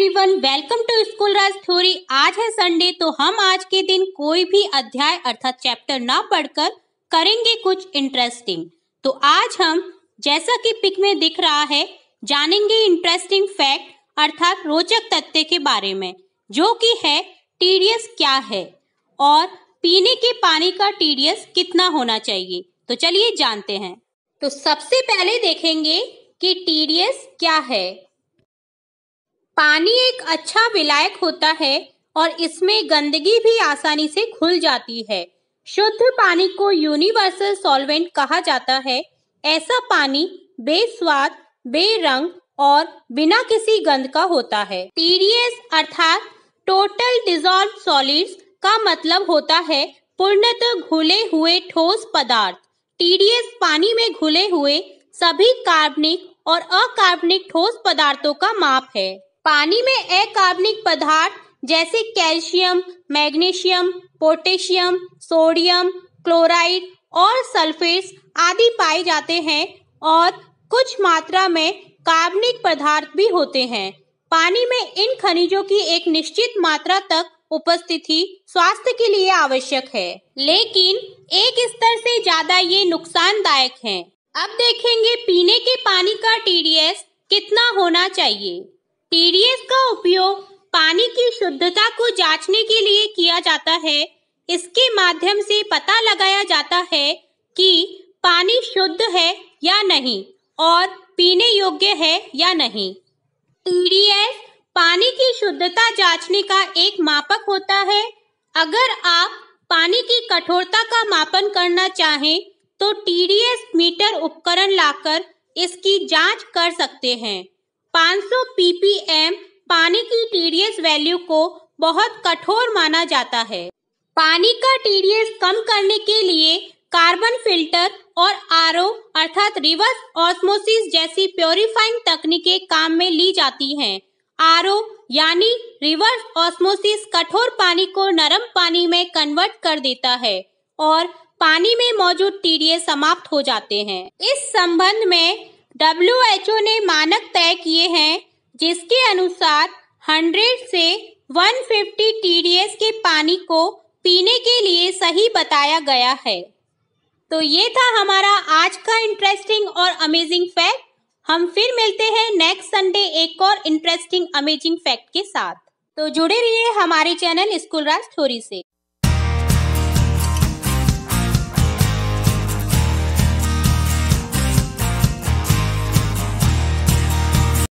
Everyone welcome to school Raj theory आज है Sunday तो हम आज के दिन कोई भी अध्याय अर्थात चैप्टर ना पढ़कर करेंगे कुछ इंटरेस्टिंग तो आज हम जैसा कि पिक में दिख रहा है जानेंगे इंटरेस्टिंग फैक्ट अर्थात रोचक तथ्य के बारे में जो कि है टीडीएस क्या है और पीने के पानी का टीडीएस कितना होना चाहिए तो चलिए जानते हैं तो सबसे पहले देखेंगे कि टीडीएस क्या है पानी एक अच्छा विलायक होता है और इसमें गंदगी भी आसानी से खुल जाती है शुद्ध पानी को यूनिवर्सल सॉल्वेंट कहा जाता है ऐसा पानी बेस्वाद बेरंग और बिना किसी गंध का होता है टीडीएस अर्थात टोटल डिजॉल्व सॉलिड्स का मतलब होता है पूर्णतः घुले हुए ठोस पदार्थ टीडीएस पानी में घुले हुए सभी कार्बनिक और अकार्बनिक ठोस पदार्थों का माप है पानी में अकार्बनिक पदार्थ जैसे calcium magnesium potassium sodium chloride और सल्फेट्स आदि पाए जाते हैं और कुछ मात्रा में कार्बनिक पदार्थ भी होते हैं पानी में इन खनिजों की एक निश्चित मात्रा तक उपस्थिति स्वास्थ्य के लिए आवश्यक है लेकिन एक स्तर से ज्यादा ये नुकसानदायक हैं। अब देखेंगे पीने के पानी का टीडीएस कितना होना चाहिए टीडीएस का उपयोग पानी की शुद्धता को जांचने के लिए किया जाता है इसके माध्यम से पता लगाया जाता है कि पानी शुद्ध है या नहीं और पीने योग्य है या नहीं टीडीएस पानी की शुद्धता जांचने का एक मापक होता है अगर आप पानी की कठोरता का मापन करना चाहें तो टीडीएस मीटर उपकरण लाकर इसकी जांच कर सकते हैं 500 ppm पानी की टीडीएस वैल्यू को बहुत कठोर माना जाता है पानी का टीडीएस कम करने के लिए कार्बन फिल्टर और आर अर्थात रिवर्स ऑस्मोसिस जैसी प्योरीफाइंग तकनीकें काम में ली जाती हैं। आर यानी रिवर्स ऑस्मोसिस कठोर पानी को नरम पानी में कन्वर्ट कर देता है और पानी में मौजूद टीडीए समाप्त हो जाते हैं इस संबंध में डब्ल्यूएचओ ने मानक तय किए हैं जिसके अनुसार 100 से 150 फिफ्टी के पानी को पीने के लिए सही बताया गया है तो ये था हमारा आज का इंटरेस्टिंग और अमेजिंग फैक्ट हम फिर मिलते हैं नेक्स्ट संडे एक और इंटरेस्टिंग अमेजिंग फैक्ट के साथ तो जुड़े रहिए हमारे चैनल स्कूल राज थोरी से